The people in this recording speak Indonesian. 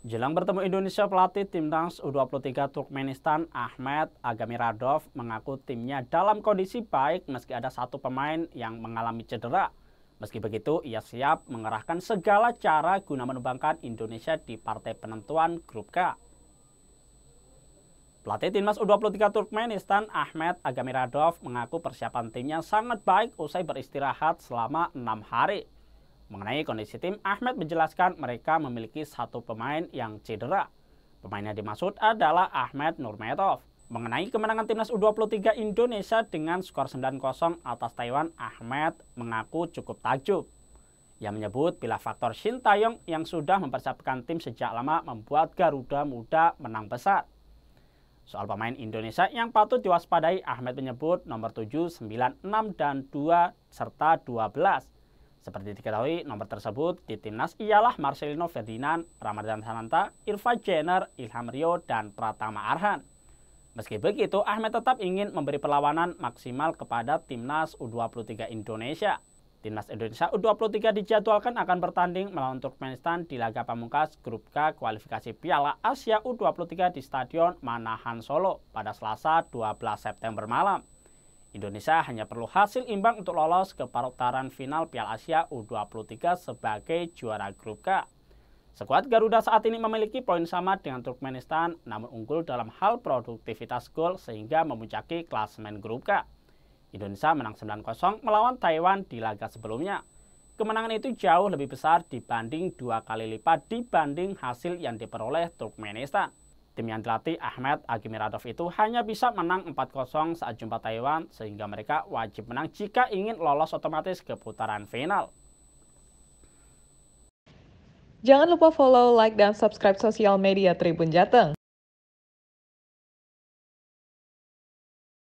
Jelang bertemu Indonesia, pelatih timnas U23 Turkmenistan Ahmed Agamiradov mengaku timnya dalam kondisi baik meski ada satu pemain yang mengalami cedera. Meski begitu, ia siap mengerahkan segala cara guna menumbangkan Indonesia di partai penentuan grup K. Pelatih timnas U23 Turkmenistan Ahmed Agamiradov mengaku persiapan timnya sangat baik usai beristirahat selama enam hari. Mengenai kondisi tim, Ahmed menjelaskan mereka memiliki satu pemain yang cedera. Pemain yang dimaksud adalah Ahmed Nurmetov. Mengenai kemenangan timnas U23 Indonesia dengan skor 9-0 atas Taiwan, Ahmed mengaku cukup takjub. Ia menyebut bila faktor Shin Taeyong yang sudah mempersiapkan tim sejak lama membuat Garuda Muda menang besar. Soal pemain Indonesia yang patut diwaspadai, Ahmed menyebut nomor 7, 9, 6, dan 2, serta 12 seperti diketahui, nomor tersebut di timnas ialah Marcelino Ferdinand, Ramadhan Sananta, Irfan Jenner, Ilham Rio, dan Pratama Arhan. Meski begitu, Ahmed tetap ingin memberi perlawanan maksimal kepada timnas U23 Indonesia. Timnas Indonesia U23 dijadwalkan akan bertanding melawan Turkmenistan di laga pamungkas grup K kualifikasi Piala Asia U23 di Stadion Manahan Solo pada Selasa 12 September malam. Indonesia hanya perlu hasil imbang untuk lolos ke putaran final Piala Asia U23 sebagai juara grup K. Sekuat Garuda saat ini memiliki poin sama dengan Turkmenistan namun unggul dalam hal produktivitas gol sehingga memuncaki klasemen grup K. Indonesia menang 9-0 melawan Taiwan di laga sebelumnya. Kemenangan itu jauh lebih besar dibanding dua kali lipat dibanding hasil yang diperoleh Turkmenistan. Tim yang dilatih Ahmed Agimiradov itu hanya bisa menang 4-0 saat jumpa Taiwan sehingga mereka wajib menang jika ingin lolos otomatis ke putaran final. Jangan lupa follow, like, dan subscribe sosial media Tribun Jateng.